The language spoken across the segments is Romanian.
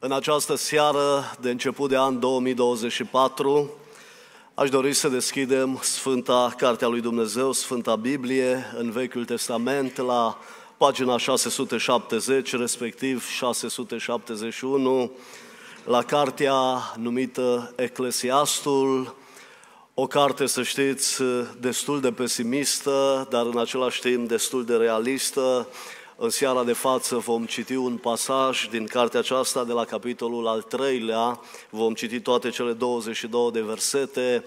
În această seară de început de an 2024, aș dori să deschidem Sfânta Cartea lui Dumnezeu, Sfânta Biblie, în Vechiul Testament, la pagina 670, respectiv 671, la cartea numită Eclesiastul, o carte, să știți, destul de pesimistă, dar în același timp destul de realistă, în seara de față vom citi un pasaj din cartea aceasta de la capitolul al treilea, vom citi toate cele 22 de versete.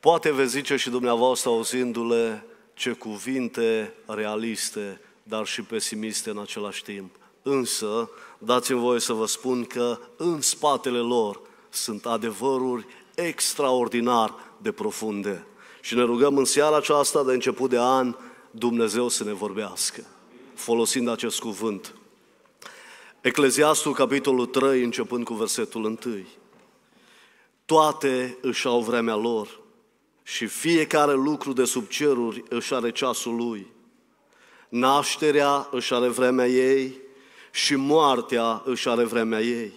Poate veți zice și dumneavoastră auzindu-le ce cuvinte realiste, dar și pesimiste în același timp. Însă, dați-mi voie să vă spun că în spatele lor sunt adevăruri extraordinar de profunde. Și ne rugăm în seara aceasta de început de an Dumnezeu să ne vorbească folosind acest cuvânt. Ecleziastul, capitolul 3, începând cu versetul 1. Toate își au vremea lor și fiecare lucru de sub ceruri își are ceasul lui. Nașterea își are vremea ei și moartea își are vremea ei.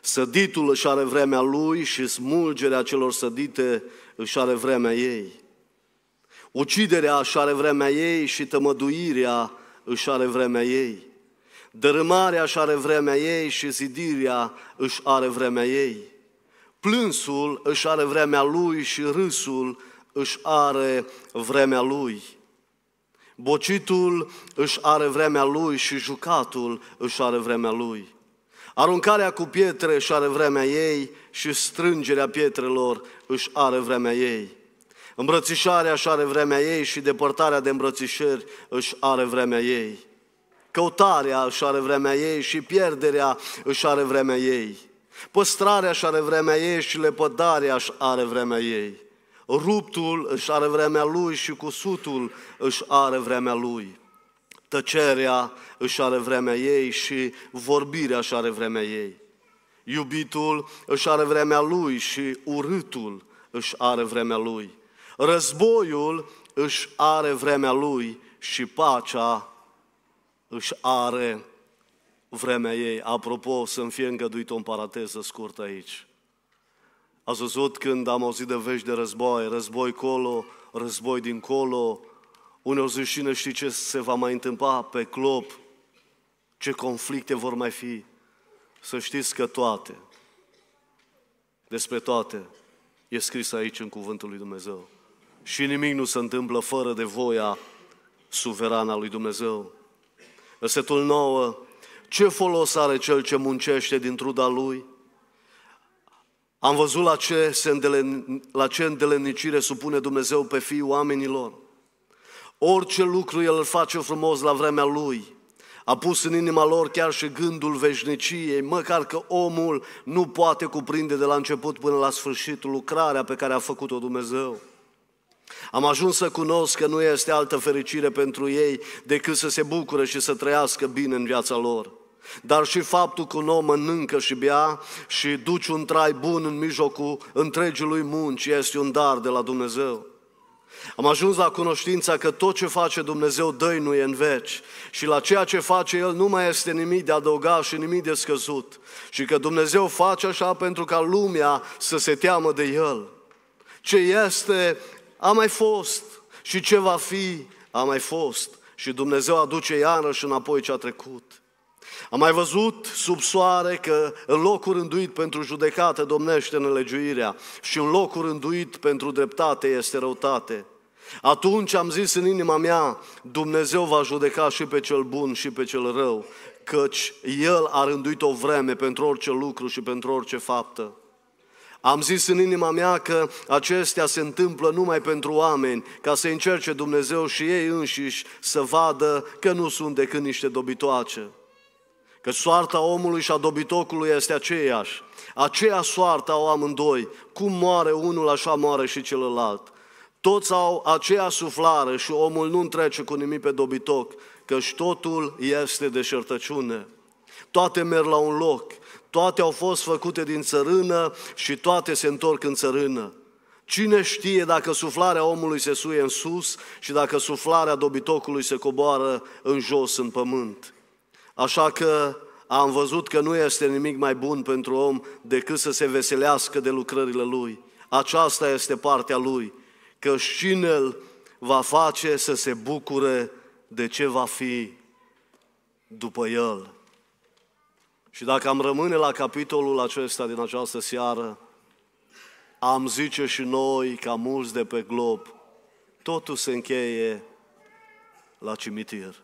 Săditul își are vremea lui și smulgerea celor sădite își are vremea ei. Uciderea își are vremea ei și tămăduirea își are vremea ei, dărâmarea își are vremea ei și zidirea își are vremea ei. Plânsul își are vremea lui și râsul își are vremea lui. Bocitul își are vremea lui și jucatul își are vremea lui. Aruncarea cu pietre își are vremea ei și strângerea pietrelor își are vremea ei. Îmbrățișarea își are vremea ei și depărtarea de îmbrățișări își are vremea ei. Căutarea își are vremea ei și pierderea își are vremea ei. Păstrarea își are vremea ei și lepădarea își are vremea ei. Ruptul își are vremea lui și cusutul își are vremea lui. Tăcerea își are vremea ei și vorbirea își are vremea ei. Iubitul își are vremea lui și urâtul își are vremea lui. Războiul își are vremea lui și pacea își are vremea ei. Apropo, să-mi fie îngăduit o paranteză scurtă aici. Ați văzut când am auzit de vești de război, război colo, război dincolo, uneori și cine știi ce se va mai întâmpla pe clop, ce conflicte vor mai fi. Să știți că toate, despre toate, e scris aici în Cuvântul lui Dumnezeu și nimic nu se întâmplă fără de voia suverană a lui Dumnezeu. Versetul 9. Ce folos are cel ce muncește din truda lui? Am văzut la ce, se îndelen, la ce îndelenicire supune Dumnezeu pe fiii oamenilor. Orice lucru El îl face frumos la vremea Lui. A pus în inima lor chiar și gândul veșniciei, măcar că omul nu poate cuprinde de la început până la sfârșit lucrarea pe care a făcut-o Dumnezeu. Am ajuns să cunosc că nu este altă fericire pentru ei decât să se bucure și să trăiască bine în viața lor. Dar și faptul că un om mănâncă și bea și duci un trai bun în mijlocul întregului munci este un dar de la Dumnezeu. Am ajuns la cunoștința că tot ce face Dumnezeu dăinuie în veci și la ceea ce face El nu mai este nimic de adăugat și nimic de scăzut și că Dumnezeu face așa pentru ca lumea să se teamă de El. Ce este a mai fost și ce va fi, a mai fost și Dumnezeu aduce iarăși înapoi ce a trecut. Am mai văzut sub soare că în locul rânduit pentru judecată domnește nelegiuirea și în locul rânduit pentru dreptate este răutate. Atunci am zis în inima mea, Dumnezeu va judeca și pe cel bun și pe cel rău, căci El a rânduit o vreme pentru orice lucru și pentru orice faptă. Am zis în inima mea că acestea se întâmplă numai pentru oameni, ca să încerce Dumnezeu și ei înșiși să vadă că nu sunt decât niște dobitoace. Că soarta omului și a dobitocului este aceeași. Aceea soarta o amândoi. Cum moare unul, așa moare și celălalt. Toți au aceea suflare și omul nu trece cu nimic pe dobitoc, căci totul este deșertăciune. Toate merg la un loc, toate au fost făcute din țărână și toate se întorc în țărână. Cine știe dacă suflarea omului se suie în sus și dacă suflarea dobitocului se coboară în jos, în pământ? Așa că am văzut că nu este nimic mai bun pentru om decât să se veselească de lucrările lui. Aceasta este partea lui, că cine îl va face să se bucure de ce va fi după el. Și dacă am rămâne la capitolul acesta din această seară, am zice și noi, ca mulți de pe glob, totul se încheie la cimitir.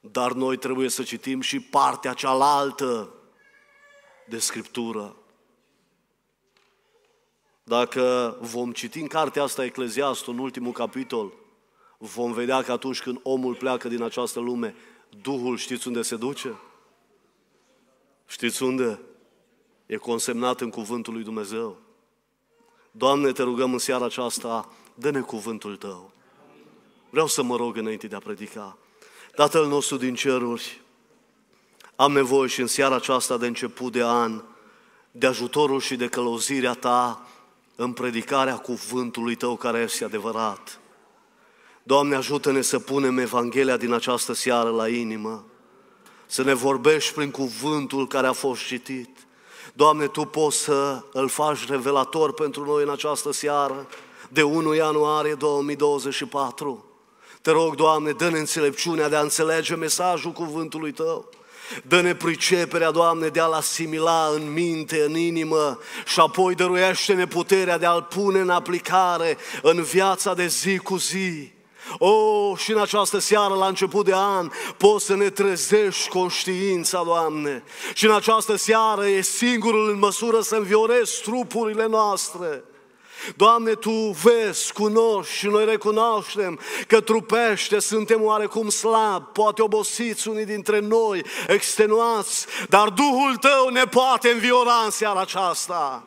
Dar noi trebuie să citim și partea cealaltă de Scriptură. Dacă vom citi în cartea asta Ecleziastul, în ultimul capitol, vom vedea că atunci când omul pleacă din această lume, Duhul știți unde se duce? Știți unde? E consemnat în cuvântul lui Dumnezeu. Doamne, te rugăm în seara aceasta, dă-ne cuvântul Tău. Vreau să mă rog înainte de a predica. Tatăl nostru din ceruri, am nevoie și în seara aceasta de început de an, de ajutorul și de călăuzirea Ta în predicarea cuvântului Tău care este adevărat. Doamne, ajută-ne să punem Evanghelia din această seară la inimă, să ne vorbești prin cuvântul care a fost citit. Doamne, Tu poți să îl faci revelator pentru noi în această seară de 1 ianuarie 2024. Te rog, Doamne, dă-ne înțelepciunea de a înțelege mesajul cuvântului Tău. Dă-ne priceperea, Doamne, de a-L asimila în minte, în inimă și apoi dăruiește-ne puterea de a-L pune în aplicare în viața de zi cu zi. O, oh, și în această seară, la început de an, poți să ne trezești conștiința, Doamne. Și în această seară e singurul în măsură să înviorezi trupurile noastre. Doamne, Tu vezi, cunoști și noi recunoaștem că trupește suntem oarecum slabi, poate obosiți unii dintre noi, extenuați, dar Duhul Tău ne poate înviora în seara aceasta.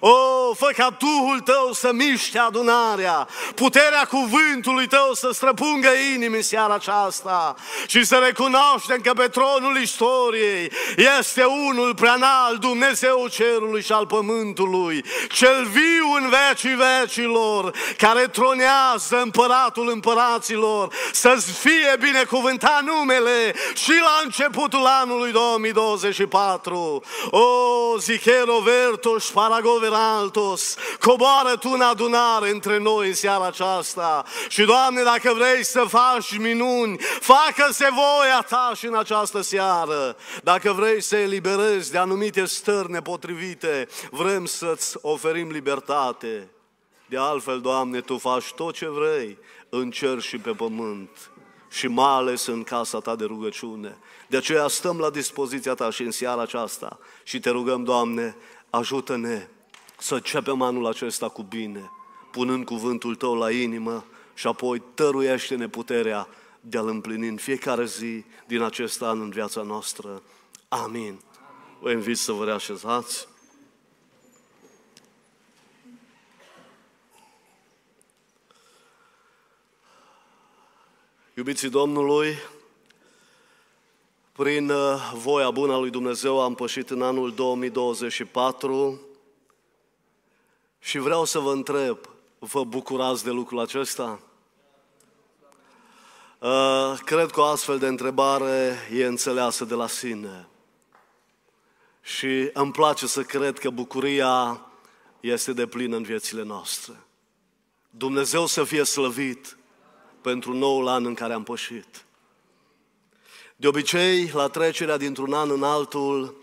O, fă ca Duhul tău să miște adunarea, puterea cuvântului tău să străpungă inimi în seara aceasta și să recunoaștem că pe tronul istoriei este unul preanal, Dumnezeu cerului și al pământului, cel viu în vecii vecilor, care tronează împăratul împăraților, să-ți fie binecuvântat numele și la începutul anului 2024. O, zichero vertoș paragon Glover Altos, coboară Tu în adunare între noi în seara aceasta. Și, Doamne, dacă vrei să faci minuni, facă-se voia Ta și în această seară. Dacă vrei să eliberezi de anumite stări nepotrivite, vrem să-ți oferim libertate. De altfel, Doamne, Tu faci tot ce vrei în cer și pe pământ și mai ales în casa Ta de rugăciune. De aceea stăm la dispoziția Ta și în seara aceasta și Te rugăm, Doamne, ajută-ne să începem anul acesta cu bine, punând cuvântul tău la inimă și apoi tăruiește-ne puterea de a-L împlini în fiecare zi din acest an în viața noastră. Amin. Vă invit să vă reașezați. Iubiții Domnului, prin voia bună a lui Dumnezeu am pășit în anul 2024 și vreau să vă întreb, vă bucurați de lucrul acesta? Uh, cred că o astfel de întrebare e înțeleasă de la sine. Și îmi place să cred că bucuria este de plină în viețile noastre. Dumnezeu să fie slăvit pentru noul an în care am pășit. De obicei, la trecerea dintr-un an în altul,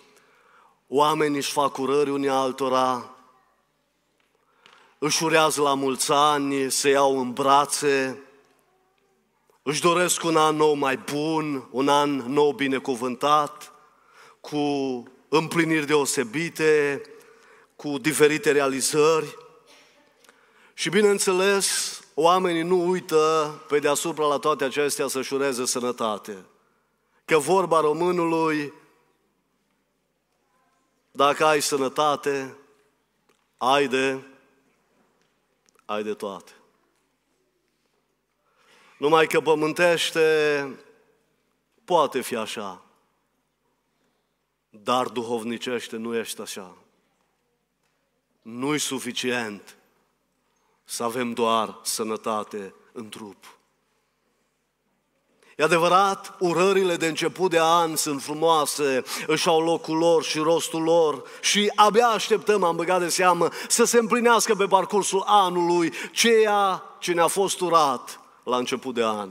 oamenii își fac urări unii altora, își urează la mulți ani, se iau în brațe, își doresc un an nou mai bun, un an nou binecuvântat, cu împliniri deosebite, cu diferite realizări. Și bineînțeles, oamenii nu uită pe deasupra la toate acestea să-și ureze sănătate. Că vorba românului, dacă ai sănătate, ai de ai de toate. Numai că pământește poate fi așa, dar duhovnicește nu ești așa. Nu-i suficient să avem doar sănătate în trup. E adevărat, urările de început de an sunt frumoase, își au locul lor și rostul lor și abia așteptăm, am băgat de seamă, să se împlinească pe parcursul anului ceea ce ne-a fost urat la început de an.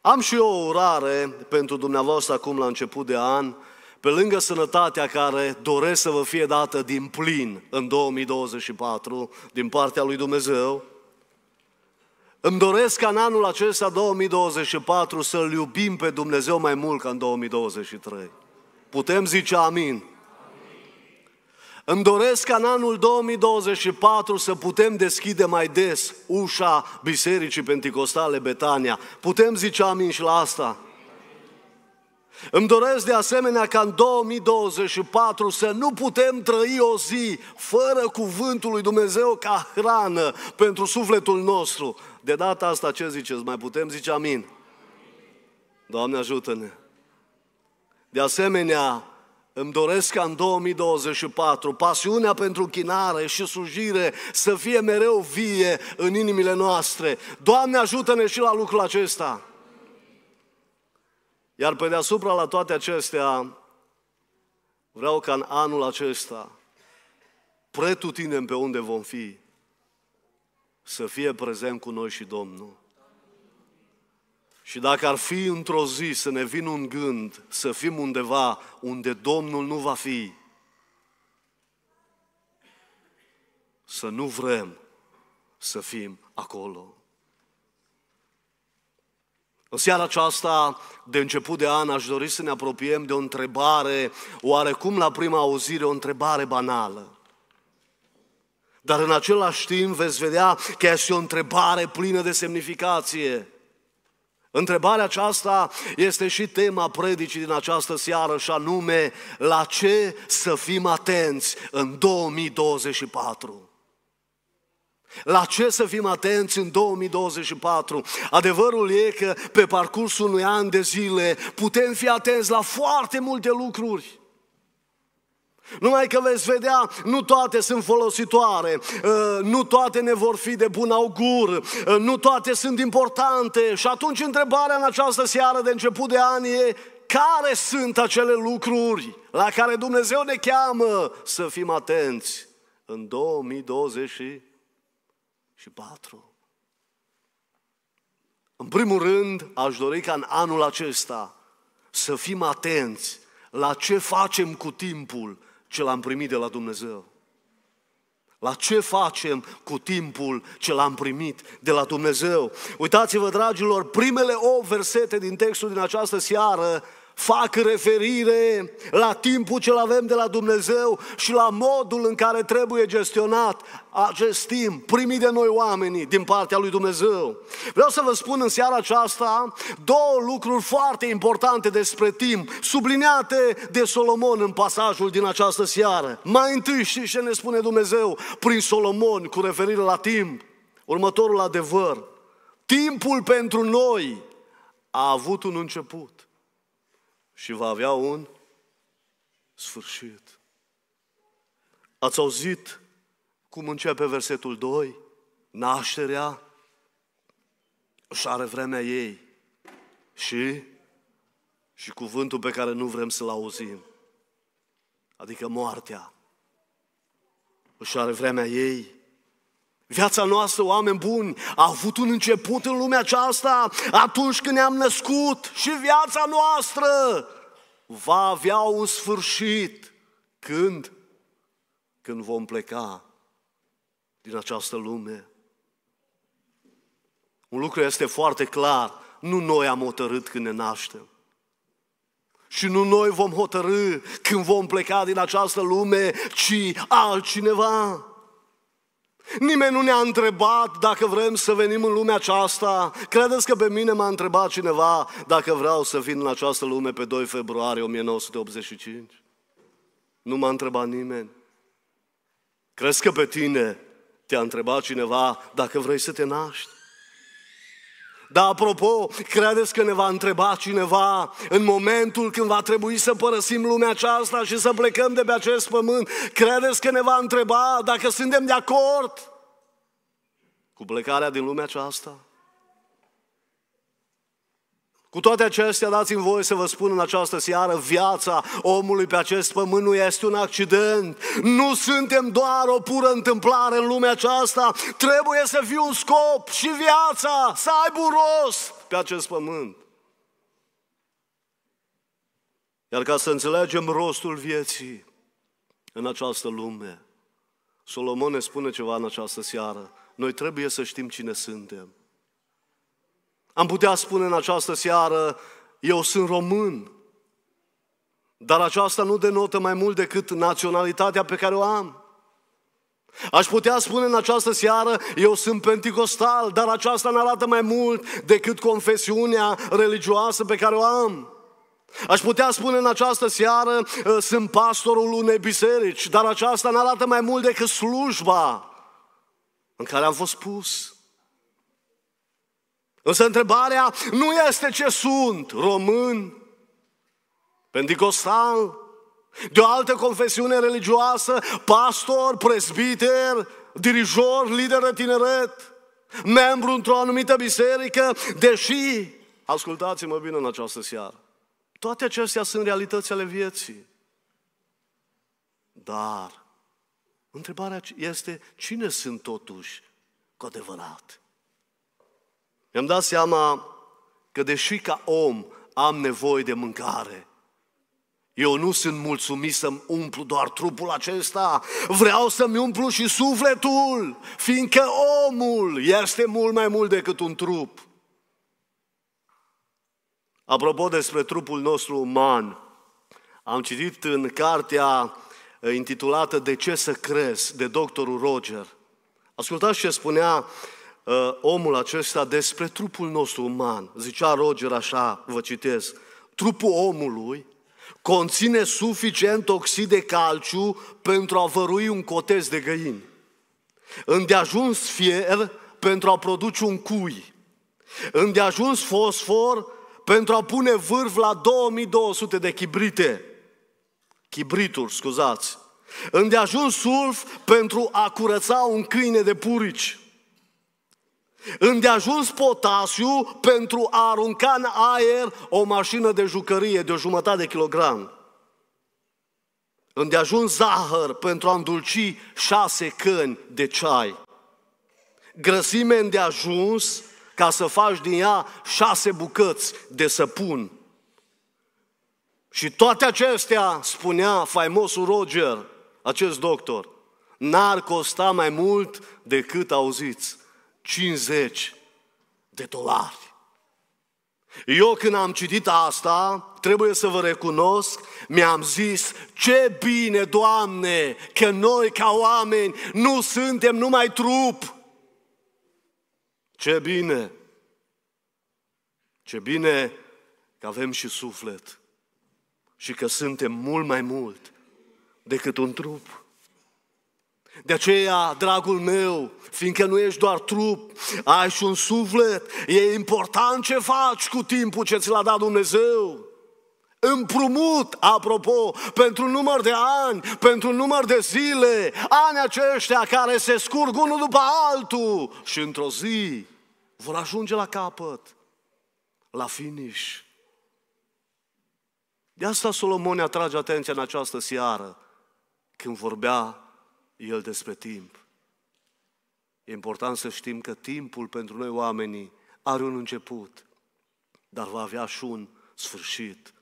Am și eu o urare pentru dumneavoastră acum la început de an, pe lângă sănătatea care doresc să vă fie dată din plin în 2024 din partea lui Dumnezeu, îmi doresc ca în anul acesta 2024 să-L iubim pe Dumnezeu mai mult ca în 2023. Putem zice amin. amin. Îmi doresc ca în anul 2024 să putem deschide mai des ușa Bisericii Pentecostale Betania. Putem zice amin și la asta. Amin. Îmi doresc de asemenea ca în 2024 să nu putem trăi o zi fără cuvântul lui Dumnezeu ca hrană pentru sufletul nostru. De data asta ce ziceți? Mai putem zice amin? Doamne ajută-ne! De asemenea, îmi doresc ca în 2024 pasiunea pentru chinare și sujire să fie mereu vie în inimile noastre. Doamne ajută-ne și la lucrul acesta! Iar pe deasupra la toate acestea, vreau ca în anul acesta, pretutinem pe unde vom fi, să fie prezent cu noi și Domnul. Și dacă ar fi într-o zi să ne vină un gând, să fim undeva unde Domnul nu va fi, să nu vrem să fim acolo. În seara aceasta, de început de an, aș dori să ne apropiem de o întrebare, oarecum la prima auzire, o întrebare banală. Dar în același timp veți vedea că este o întrebare plină de semnificație. Întrebarea aceasta este și tema predicii din această seară și anume, la ce să fim atenți în 2024? La ce să fim atenți în 2024? Adevărul e că pe parcursul unui an de zile putem fi atenți la foarte multe lucruri. Numai că veți vedea, nu toate sunt folositoare, ă, nu toate ne vor fi de bun augur, ă, nu toate sunt importante. Și atunci întrebarea în această seară de început de an e, care sunt acele lucruri la care Dumnezeu ne cheamă să fim atenți în 2024? și 4. În primul rând, aș dori ca în anul acesta să fim atenți la ce facem cu timpul ce l-am primit de la Dumnezeu. La ce facem cu timpul ce l-am primit de la Dumnezeu? Uitați-vă, dragilor, primele 8 versete din textul din această seară fac referire la timpul ce avem de la Dumnezeu și la modul în care trebuie gestionat acest timp primit de noi oamenii din partea lui Dumnezeu. Vreau să vă spun în seara aceasta două lucruri foarte importante despre timp, subliniate de Solomon în pasajul din această seară. Mai întâi știți ce ne spune Dumnezeu prin Solomon cu referire la timp? Următorul adevăr. Timpul pentru noi a avut un început și va avea un sfârșit. Ați auzit cum începe versetul 2? Nașterea și are vremea ei și, și cuvântul pe care nu vrem să-l auzim, adică moartea își are vremea ei Viața noastră, oameni buni, a avut un început în lumea aceasta atunci când ne-am născut și viața noastră va avea un sfârșit. Când? Când vom pleca din această lume. Un lucru este foarte clar, nu noi am hotărât când ne naștem. Și nu noi vom hotărâ când vom pleca din această lume, ci altcineva. Nimeni nu ne-a întrebat dacă vrem să venim în lumea aceasta. Credeți că pe mine m-a întrebat cineva dacă vreau să vin în această lume pe 2 februarie 1985? Nu m-a întrebat nimeni. Crezi că pe tine te-a întrebat cineva dacă vrei să te naști? Dar apropo, credeți că ne va întreba cineva în momentul când va trebui să părăsim lumea aceasta și să plecăm de pe acest pământ? Credeți că ne va întreba dacă suntem de acord cu plecarea din lumea aceasta? Cu toate acestea, dați-mi voie să vă spun în această seară, viața omului pe acest pământ nu este un accident. Nu suntem doar o pură întâmplare în lumea aceasta. Trebuie să fie un scop și viața să aibă un rost pe acest pământ. Iar ca să înțelegem rostul vieții în această lume, Solomon ne spune ceva în această seară. Noi trebuie să știm cine suntem. Am putea spune în această seară, eu sunt român, dar aceasta nu denotă mai mult decât naționalitatea pe care o am. Aș putea spune în această seară, eu sunt penticostal, dar aceasta nu arată mai mult decât confesiunea religioasă pe care o am. Aș putea spune în această seară, ă, sunt pastorul unei biserici, dar aceasta nu arată mai mult decât slujba în care am fost pus. Însă întrebarea nu este ce sunt, român, pentecostal, de o altă confesiune religioasă, pastor, presbiter, dirijor, lider de tineret, membru într-o anumită biserică, deși, ascultați-mă bine în această seară, toate acestea sunt realități ale vieții. Dar, întrebarea este, cine sunt totuși cu adevărat? Mi-am dat seama că deși ca om am nevoie de mâncare, eu nu sunt mulțumit să-mi umplu doar trupul acesta, vreau să-mi umplu și sufletul, fiindcă omul este mult mai mult decât un trup. Apropo despre trupul nostru uman, am citit în cartea eh, intitulată De ce să crezi, de doctorul Roger. Ascultați ce spunea uh, omul acesta despre trupul nostru uman. Zicea Roger așa, vă citesc, trupul omului conține suficient oxid de calciu pentru a vărui un cotez de găini. Îndeajuns fier pentru a produce un cui. Îndeajuns fosfor pentru a pune vârf la 2200 de chibrite. Chibrituri, scuzați. Îndeajuns sulf pentru a curăța un câine de purici. Îndeajuns potasiu pentru a arunca în aer o mașină de jucărie de o jumătate de kilogram. Îndeajuns zahăr pentru a îndulci șase căni de ceai. Grăsime îndeajuns ca să faci din ea șase bucăți de săpun. Și toate acestea, spunea faimosul Roger, acest doctor, n-ar costa mai mult decât auziți. 50 de dolari. Eu când am citit asta, trebuie să vă recunosc, mi-am zis, ce bine, Doamne, că noi ca oameni nu suntem numai trup. Ce bine! Ce bine că avem și suflet și că suntem mult mai mult decât un trup. De aceea, dragul meu, fiindcă nu ești doar trup, ai și un suflet, e important ce faci cu timpul ce ți l-a dat Dumnezeu. Împrumut, apropo, pentru un număr de ani, pentru un număr de zile, ani aceștia care se scurg unul după altul și într-o zi vor ajunge la capăt, la finish. De asta Solomon atrage atenția în această seară, când vorbea el despre timp. E important să știm că timpul pentru noi oamenii are un început, dar va avea și un sfârșit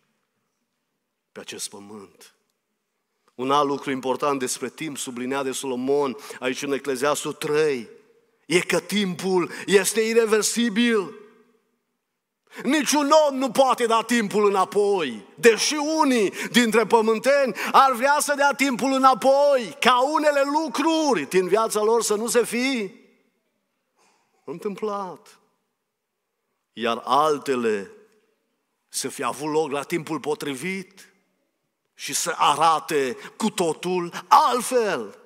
pe acest pământ. Un alt lucru important despre timp, subliniat de Solomon, aici în Eclesiastul 3, e că timpul este irreversibil. Niciun om nu poate da timpul înapoi, deși unii dintre pământeni ar vrea să dea timpul înapoi, ca unele lucruri din viața lor să nu se fi întâmplat. Iar altele să fi avut loc la timpul potrivit și să arate cu totul altfel.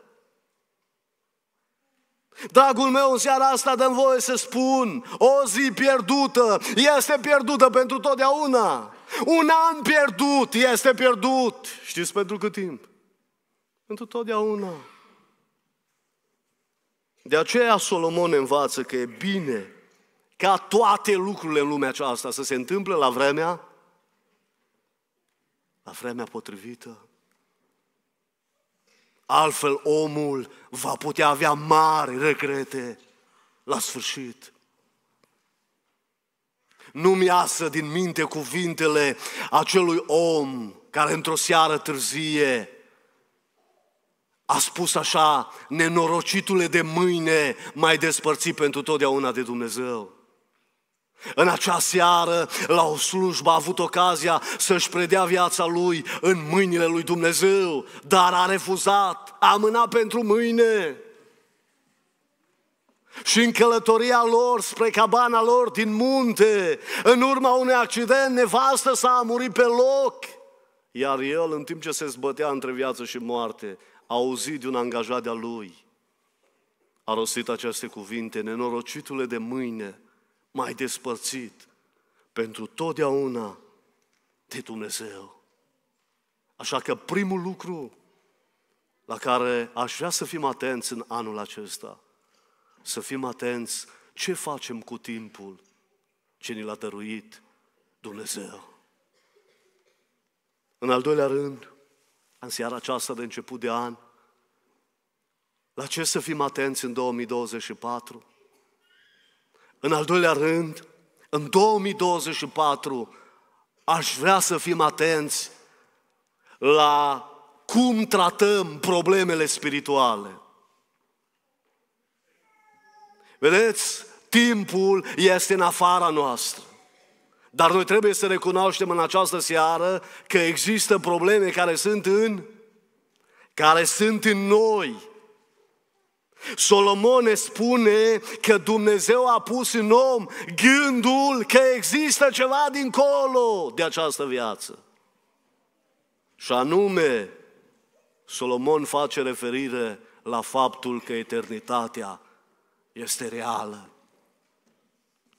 Dragul meu, în seara asta dăm voie să spun, o zi pierdută este pierdută pentru totdeauna. Un an pierdut este pierdut. Știți pentru cât timp? Pentru totdeauna. De aceea Solomon învață că e bine ca toate lucrurile în lumea aceasta să se întâmple la vremea la vremea potrivită. Altfel omul va putea avea mari regrete la sfârșit. Nu-mi din minte cuvintele acelui om care într-o seară târzie a spus așa, nenorocitule de mâine mai despărțit pentru totdeauna de Dumnezeu. În acea seară, la o slujbă, a avut ocazia să-și predea viața lui în mâinile lui Dumnezeu, dar a refuzat, a amânat pentru mâine. Și în călătoria lor spre cabana lor din munte, în urma unui accident, nevastă s-a murit pe loc. Iar el, în timp ce se zbătea între viață și moarte, a auzit de un angajat de-a lui. A rostit aceste cuvinte, nenorocitule de mâine, mai despărțit pentru totdeauna de Dumnezeu. Așa că primul lucru la care aș vrea să fim atenți în anul acesta, să fim atenți ce facem cu timpul ce ni l-a dăruit Dumnezeu. În al doilea rând, în seara aceasta de început de an, la ce să fim atenți în 2024? În al doilea rând, în 2024 aș vrea să fim atenți la cum tratăm problemele spirituale. Vedeți, timpul este în afara noastră. Dar noi trebuie să recunoaștem în această seară că există probleme care sunt în care sunt în noi. Solomon ne spune că Dumnezeu a pus în om gândul că există ceva dincolo de această viață. Și anume, Solomon face referire la faptul că eternitatea este reală.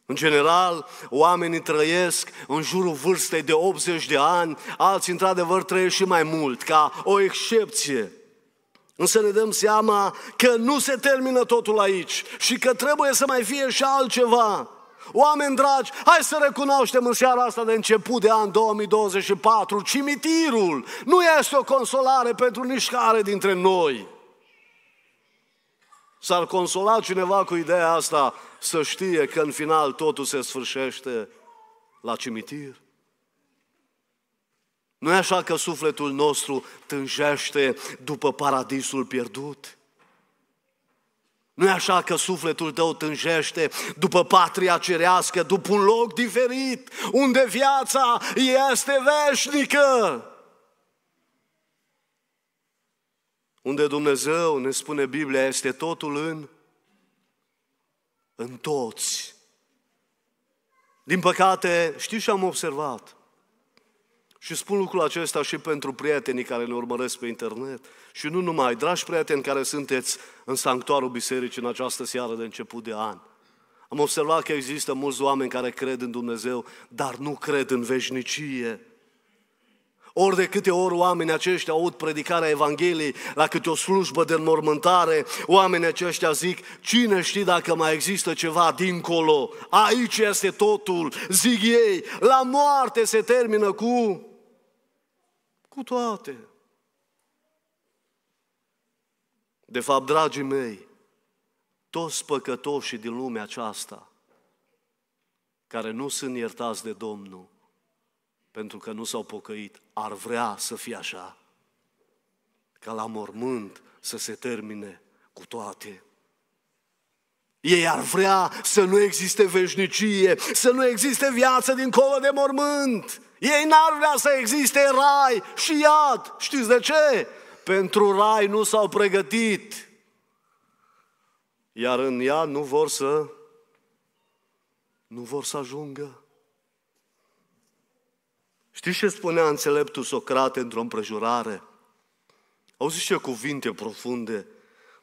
În general, oamenii trăiesc în jurul vârstei de 80 de ani, alții într-adevăr trăiesc și mai mult, ca o excepție. Însă ne dăm seama că nu se termină totul aici și că trebuie să mai fie și altceva. Oameni dragi, hai să recunoaștem în seara asta de început de an 2024, cimitirul nu este o consolare pentru nici care dintre noi. S-ar consola cineva cu ideea asta să știe că în final totul se sfârșește la cimitir? nu e așa că sufletul nostru tânjește după paradisul pierdut? nu e așa că sufletul tău tânjește după patria cerească, după un loc diferit, unde viața este veșnică? Unde Dumnezeu, ne spune Biblia, este totul în, în toți. Din păcate, știți ce am observat? Și spun lucrul acesta și pentru prietenii care ne urmăresc pe internet. Și nu numai, dragi prieteni care sunteți în sanctuarul bisericii în această seară de început de an. Am observat că există mulți oameni care cred în Dumnezeu, dar nu cred în veșnicie. Ori de câte ori oamenii aceștia aud predicarea Evangheliei la câte o slujbă de înmormântare, oamenii aceștia zic, cine știe dacă mai există ceva dincolo, aici este totul, zic ei, la moarte se termină cu cu toate. De fapt, dragii mei, toți păcătoșii din lumea aceasta, care nu sunt iertați de Domnul, pentru că nu s-au pocăit, ar vrea să fie așa, ca la mormânt să se termine cu toate. Ei ar vrea să nu existe veșnicie, să nu existe viață dincolo de mormânt. Ei n-ar vrea să existe rai și iad. Știți de ce? Pentru rai nu s-au pregătit. Iar în iad nu vor să nu vor să ajungă. Știți ce spunea înțeleptul Socrate într-o împrejurare? Auziți ce cuvinte profunde.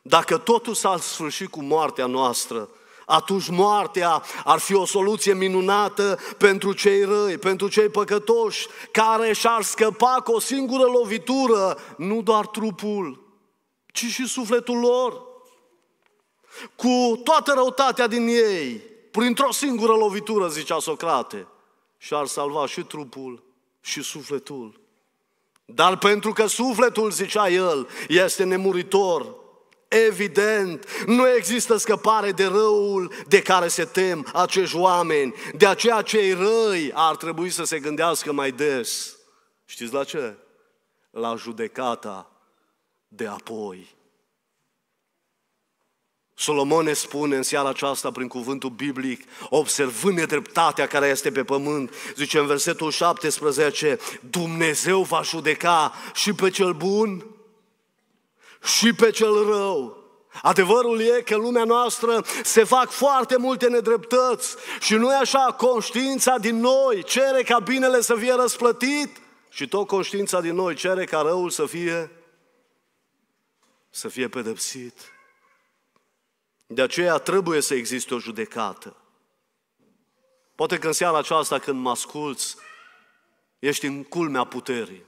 Dacă totul s a sfârșit cu moartea noastră, atunci moartea ar fi o soluție minunată pentru cei răi, pentru cei păcătoși, care și-ar scăpa cu o singură lovitură, nu doar trupul, ci și sufletul lor. Cu toată răutatea din ei, printr-o singură lovitură, zicea Socrate, și-ar salva și trupul și sufletul. Dar pentru că sufletul, zicea el, este nemuritor, Evident, nu există scăpare de răul de care se tem acești oameni. De aceea cei răi ar trebui să se gândească mai des. Știți la ce? La judecata de apoi. Solomon ne spune în seara aceasta prin cuvântul biblic, observând nedreptatea care este pe pământ, zice în versetul 17, Dumnezeu va judeca și pe cel bun și pe cel rău. Adevărul e că în lumea noastră se fac foarte multe nedreptăți și nu e așa, conștiința din noi cere ca binele să fie răsplătit și tot conștiința din noi cere ca răul să fie să fie pedepsit. De aceea trebuie să existe o judecată. Poate că în seara aceasta când mă asculți, ești în culmea puterii.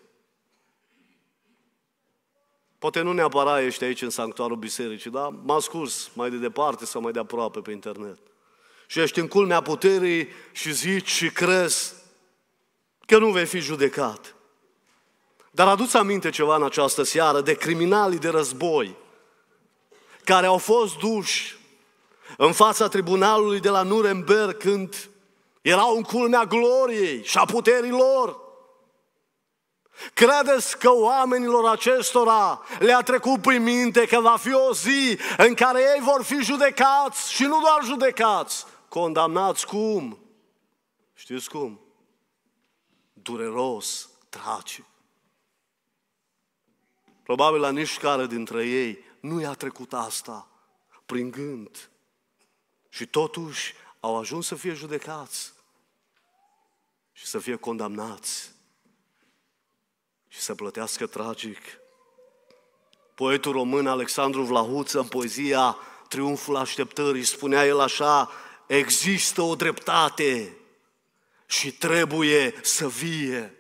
Poate nu neapărat ești aici în sanctuarul bisericii, dar m-a scurs mai de departe sau mai de aproape pe internet. Și ești în culmea puterii și zici și crezi că nu vei fi judecat. Dar aduți aminte ceva în această seară de criminalii de război care au fost duși în fața tribunalului de la Nuremberg când erau în culmea gloriei și a puterii lor. Credeți că oamenilor acestora le-a trecut prin minte că va fi o zi în care ei vor fi judecați și nu doar judecați, condamnați cum? Știți cum? Dureros, tragic. Probabil la nici care dintre ei nu i-a trecut asta prin gând. Și totuși au ajuns să fie judecați și să fie condamnați și să plătească tragic. Poetul român Alexandru Vlahuță, în poezia Triunful așteptării, spunea el așa, există o dreptate și trebuie să vie.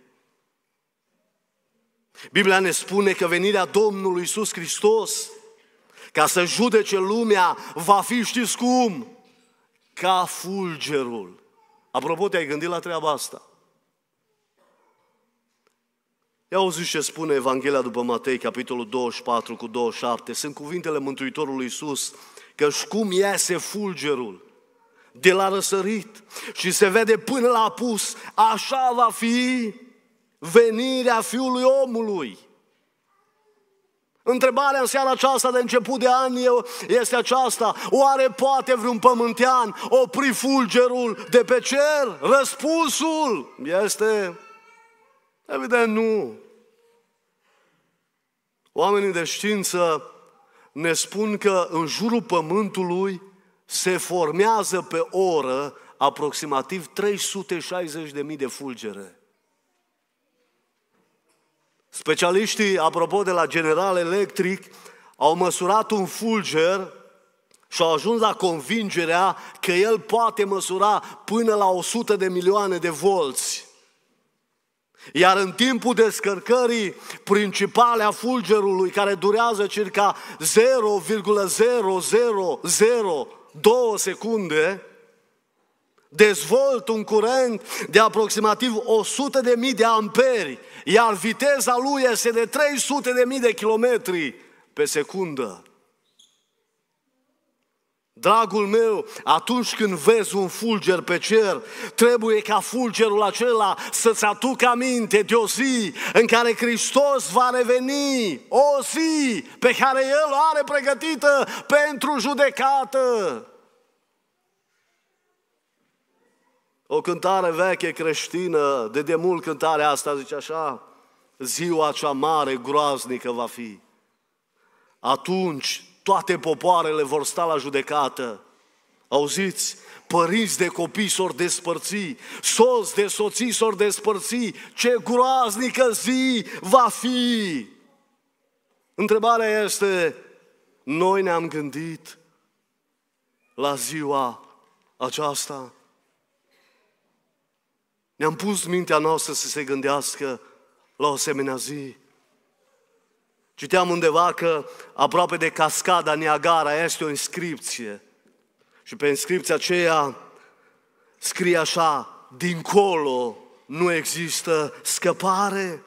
Biblia ne spune că venirea Domnului Isus Hristos ca să judece lumea va fi, știți cum? Ca fulgerul. Apropo, te-ai gândit la treaba asta. Ia auziți ce spune Evanghelia după Matei, capitolul 24 cu 27. Sunt cuvintele Mântuitorului Iisus, că și cum iese fulgerul de la răsărit și se vede până la apus, așa va fi venirea Fiului Omului. Întrebarea în seara aceasta de început de an este aceasta. Oare poate vreun pământean opri fulgerul de pe cer? Răspunsul este Evident, nu. Oamenii de știință ne spun că în jurul Pământului se formează pe oră aproximativ 360.000 de fulgere. Specialiștii, apropo de la General Electric, au măsurat un fulger și au ajuns la convingerea că el poate măsura până la 100 de milioane de volți. Iar în timpul descărcării principale a fulgerului, care durează circa 0,0002 secunde, dezvolt un curent de aproximativ 100 de mii de amperi, iar viteza lui este de 300 de mii de kilometri pe secundă. Dragul meu, atunci când vezi un fulger pe cer, trebuie ca fulgerul acela să-ți aducă aminte de o zi în care Hristos va reveni, o zi pe care El o are pregătită pentru judecată. O cântare veche creștină, de demult cântarea asta, zice așa, ziua cea mare, groaznică va fi. Atunci toate popoarele vor sta la judecată. Auziți? Părinți de copii s-or despărți, soți de soții s-or despărți, ce groaznică zi va fi! Întrebarea este, noi ne-am gândit la ziua aceasta? Ne-am pus mintea noastră să se gândească la o asemenea zi? Citeam undeva că aproape de cascada Niagara este o inscripție. Și pe inscripția aceea scrie așa, dincolo nu există scăpare.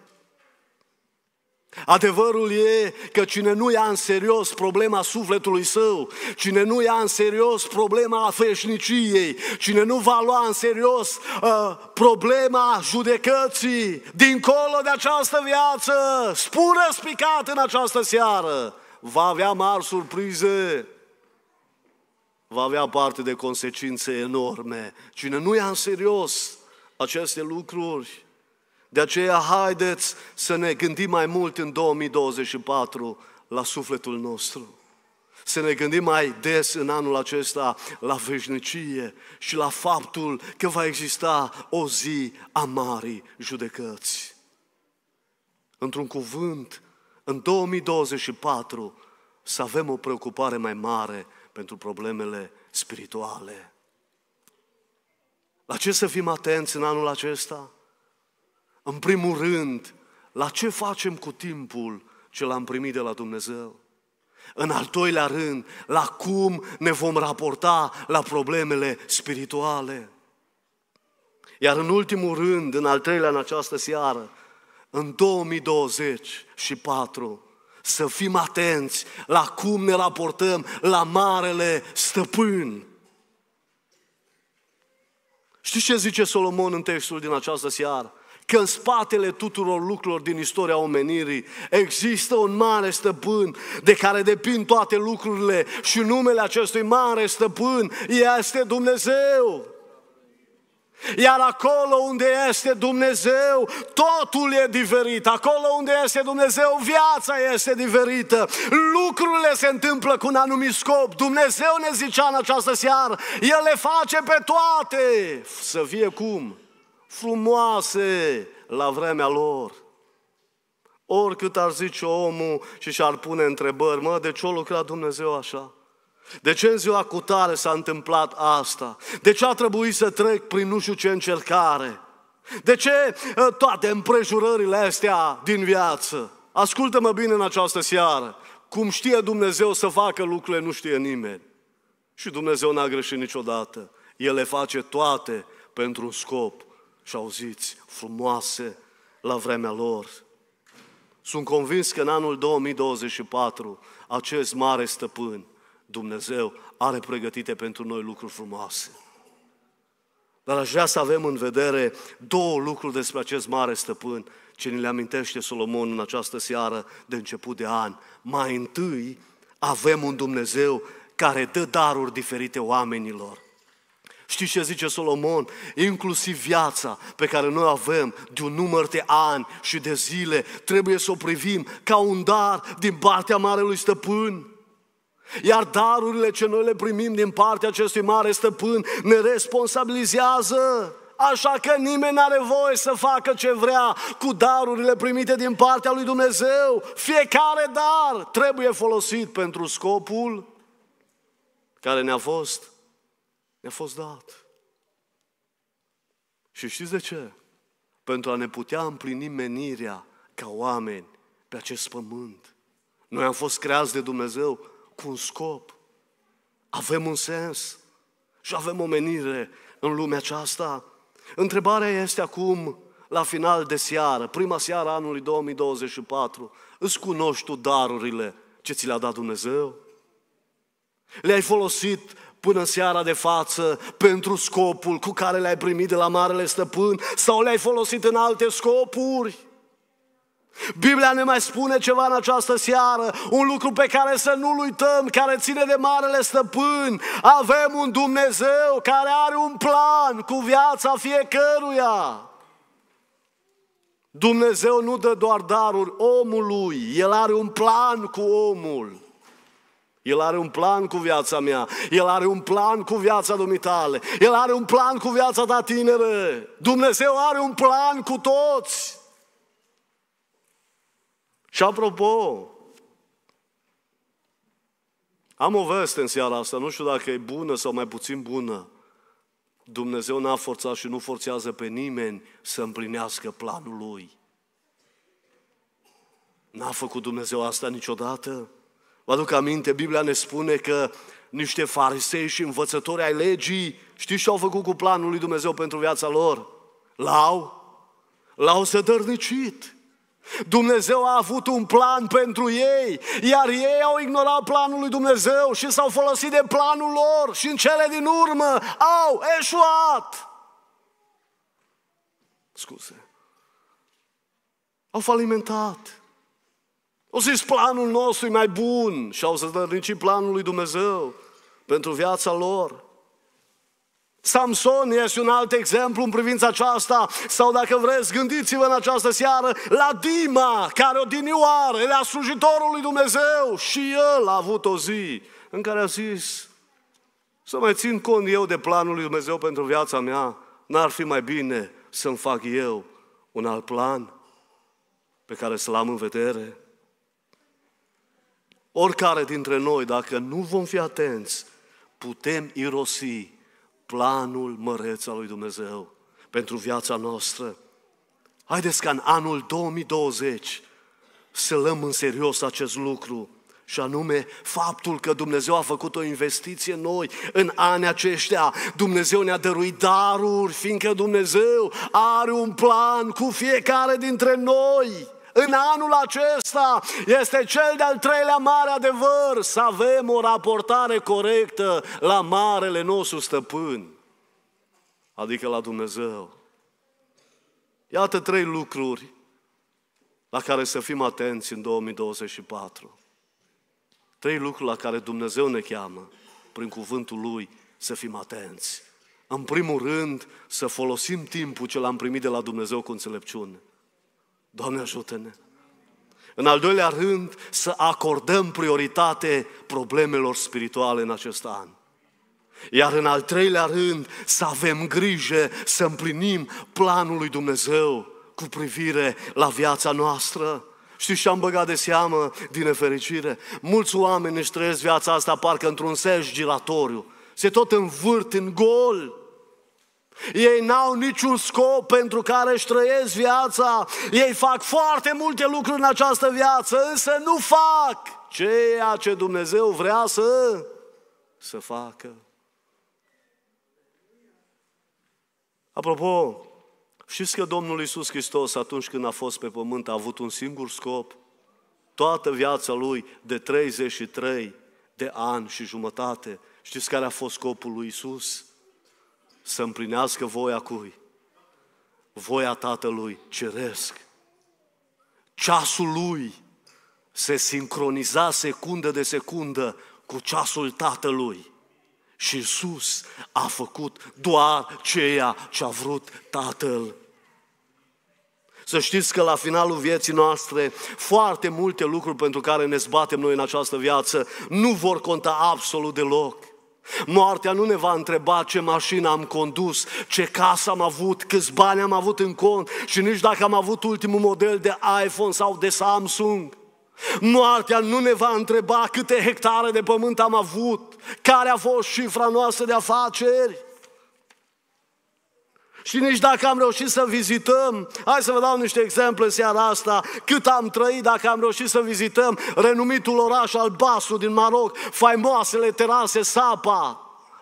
Adevărul e că cine nu ia în serios problema sufletului său, cine nu ia în serios problema feșniciei, cine nu va lua în serios uh, problema judecății dincolo de această viață, spune spicat în această seară, va avea mari surprize, va avea parte de consecințe enorme. Cine nu ia în serios aceste lucruri, de aceea, haideți să ne gândim mai mult în 2024 la sufletul nostru. Să ne gândim mai des în anul acesta la veșnicie și la faptul că va exista o zi a marii judecăți. Într-un cuvânt, în 2024 să avem o preocupare mai mare pentru problemele spirituale. La ce să fim atenți în anul acesta? în primul rând, la ce facem cu timpul ce l-am primit de la Dumnezeu. În al doilea rând, la cum ne vom raporta la problemele spirituale. Iar în ultimul rând, în al treilea în această seară, în 2024, să fim atenți la cum ne raportăm la Marele Stăpân. Știți ce zice Solomon în textul din această seară? că în spatele tuturor lucrurilor din istoria omenirii există un mare stăpân de care depind toate lucrurile și numele acestui mare stăpân este Dumnezeu. Iar acolo unde este Dumnezeu, totul e diferit. Acolo unde este Dumnezeu, viața este diferită. Lucrurile se întâmplă cu un anumit scop. Dumnezeu ne zicea în această seară, El le face pe toate. Să fie cum? frumoase la vremea lor. Oricât ar zice omul și și-ar pune întrebări, mă, de ce a lucrat Dumnezeu așa? De ce în ziua cu tare s-a întâmplat asta? De ce a trebuit să trec prin nu știu ce încercare? De ce ă, toate împrejurările astea din viață? Ascultă-mă bine în această seară. Cum știe Dumnezeu să facă lucrurile, nu știe nimeni. Și Dumnezeu n-a greșit niciodată. El le face toate pentru un scop și auziți, frumoase la vremea lor. Sunt convins că în anul 2024 acest mare stăpân, Dumnezeu, are pregătite pentru noi lucruri frumoase. Dar aș vrea să avem în vedere două lucruri despre acest mare stăpân ce ne le amintește Solomon în această seară de început de an. Mai întâi avem un Dumnezeu care dă daruri diferite oamenilor. Știi ce zice Solomon? Inclusiv viața pe care noi o avem de un număr de ani și de zile, trebuie să o privim ca un dar din partea Marelui Stăpân. Iar darurile ce noi le primim din partea acestui mare stăpân ne responsabilizează. Așa că nimeni n-are voie să facă ce vrea cu darurile primite din partea lui Dumnezeu. Fiecare dar trebuie folosit pentru scopul care ne-a fost ne-a fost dat. Și știți de ce? Pentru a ne putea împlini menirea ca oameni pe acest pământ. Noi am fost creați de Dumnezeu cu un scop. Avem un sens și avem o menire în lumea aceasta. Întrebarea este acum, la final de seară, prima seară a anului 2024, îți cunoști tu darurile ce ți le-a dat Dumnezeu? Le-ai folosit până seara de față pentru scopul cu care le-ai primit de la Marele Stăpân sau le-ai folosit în alte scopuri. Biblia ne mai spune ceva în această seară, un lucru pe care să nu-l uităm, care ține de Marele Stăpân. Avem un Dumnezeu care are un plan cu viața fiecăruia. Dumnezeu nu dă doar daruri omului, El are un plan cu omul. El are un plan cu viața mea. El are un plan cu viața dumitale. El are un plan cu viața ta tineră. Dumnezeu are un plan cu toți. Și apropo, am o veste în seara asta, nu știu dacă e bună sau mai puțin bună. Dumnezeu n-a forțat și nu forțează pe nimeni să împlinească planul Lui. N-a făcut Dumnezeu asta niciodată. Vă aduc aminte, Biblia ne spune că niște farisei și învățători ai legii, știți ce au făcut cu planul lui Dumnezeu pentru viața lor? L-au, l-au sădărnicit. Dumnezeu a avut un plan pentru ei, iar ei au ignorat planul lui Dumnezeu și s-au folosit de planul lor și în cele din urmă au eșuat. Scuze. Au falimentat. Au zis, planul nostru e mai bun și au zădărnicit planul lui Dumnezeu pentru viața lor. Samson este un alt exemplu în privința aceasta, sau dacă vreți, gândiți-vă în această seară la Dima, care o dinioară, era slujitorul lui Dumnezeu și el a avut o zi în care a zis, să mai țin cont eu de planul lui Dumnezeu pentru viața mea, n-ar fi mai bine să-mi fac eu un alt plan pe care să-l am în vedere oricare dintre noi, dacă nu vom fi atenți, putem irosi planul măreț al lui Dumnezeu pentru viața noastră. Haideți ca în anul 2020 să lăm în serios acest lucru și anume faptul că Dumnezeu a făcut o investiție în noi în anii aceștia. Dumnezeu ne-a dăruit daruri, fiindcă Dumnezeu are un plan cu fiecare dintre noi în anul acesta. Este cel de-al treilea mare adevăr să avem o raportare corectă la marele nostru stăpân, adică la Dumnezeu. Iată trei lucruri la care să fim atenți în 2024. Trei lucruri la care Dumnezeu ne cheamă prin cuvântul Lui să fim atenți. În primul rând, să folosim timpul ce l-am primit de la Dumnezeu cu înțelepciune. Doamne ajută-ne! În al doilea rând, să acordăm prioritate problemelor spirituale în acest an. Iar în al treilea rând, să avem grijă să împlinim planul lui Dumnezeu cu privire la viața noastră. Știți ce am băgat de seamă din nefericire? Mulți oameni își trăiesc viața asta parcă într-un sej giratoriu. Se tot învârt în gol. Ei n-au niciun scop pentru care își trăiesc viața. Ei fac foarte multe lucruri în această viață, însă nu fac ceea ce Dumnezeu vrea să, să facă. Apropo, știți că Domnul Iisus Hristos atunci când a fost pe pământ a avut un singur scop? Toată viața lui de 33 de ani și jumătate. Știți care a fost scopul lui Iisus? să împlinească voia cui? Voia Tatălui Ceresc. Ceasul lui se sincroniza secundă de secundă cu ceasul Tatălui. Și Iisus a făcut doar ceea ce a vrut Tatăl. Să știți că la finalul vieții noastre, foarte multe lucruri pentru care ne zbatem noi în această viață nu vor conta absolut deloc. Moartea nu ne va întreba ce mașină am condus, ce casă am avut, câți bani am avut în cont și nici dacă am avut ultimul model de iPhone sau de Samsung. Moartea nu ne va întreba câte hectare de pământ am avut, care a fost cifra noastră de afaceri. Și nici dacă am reușit să vizităm, hai să vă dau niște exemple în seara asta, cât am trăit dacă am reușit să vizităm renumitul oraș albastru din Maroc, faimoasele terase Sapa,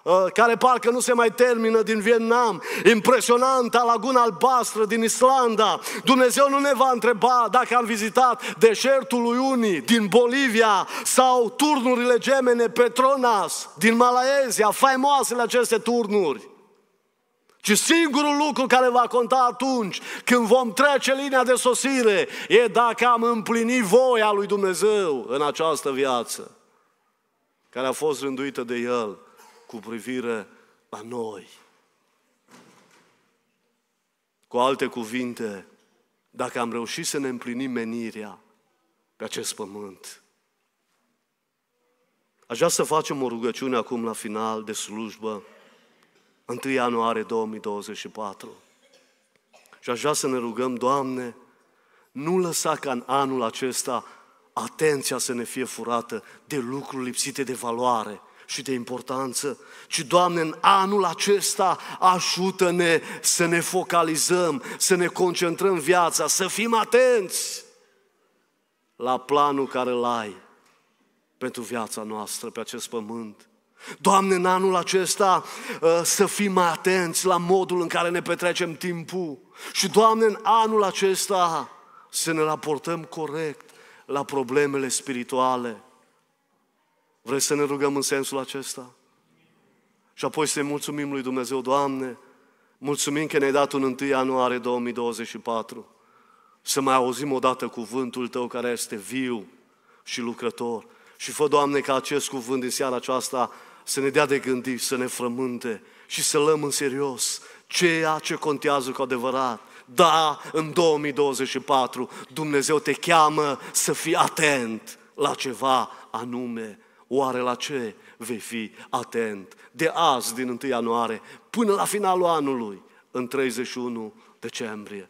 ă, care parcă nu se mai termină din Vietnam, impresionanta laguna albastră din Islanda. Dumnezeu nu ne va întreba dacă am vizitat deșertul lui Unii din Bolivia sau turnurile gemene Petronas din Malaezia, faimoasele aceste turnuri ci singurul lucru care va conta atunci când vom trece linia de sosire e dacă am împlinit voia lui Dumnezeu în această viață care a fost rânduită de El cu privire la noi. Cu alte cuvinte, dacă am reușit să ne împlinim menirea pe acest pământ. Aș vrea să facem o rugăciune acum la final de slujbă 1 ianuarie 2024. Și aș vrea să ne rugăm, Doamne, nu lăsa ca în anul acesta atenția să ne fie furată de lucruri lipsite de valoare și de importanță, ci, Doamne, în anul acesta ajută-ne să ne focalizăm, să ne concentrăm viața, să fim atenți la planul care l-ai pentru viața noastră pe acest pământ. Doamne, în anul acesta uh, să fim atenți la modul în care ne petrecem timpul și, Doamne, în anul acesta să ne raportăm corect la problemele spirituale. Vreți să ne rugăm în sensul acesta? Și apoi să-i mulțumim lui Dumnezeu, Doamne, mulțumim că ne-ai dat un 1 ianuarie 2024 să mai auzim odată cuvântul Tău care este viu și lucrător. Și fă, Doamne, ca acest cuvânt din seara aceasta să ne dea de gândit, să ne frământe și să lăm în serios ceea ce contează cu adevărat. Da, în 2024 Dumnezeu te cheamă să fii atent la ceva anume. Oare la ce vei fi atent? De azi, din 1 ianuarie, până la finalul anului, în 31 decembrie.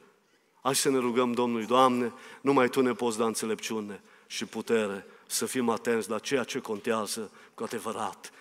Hai să ne rugăm Domnului, Doamne, numai Tu ne poți da înțelepciune și putere să fim atenți la ceea ce contează cu adevărat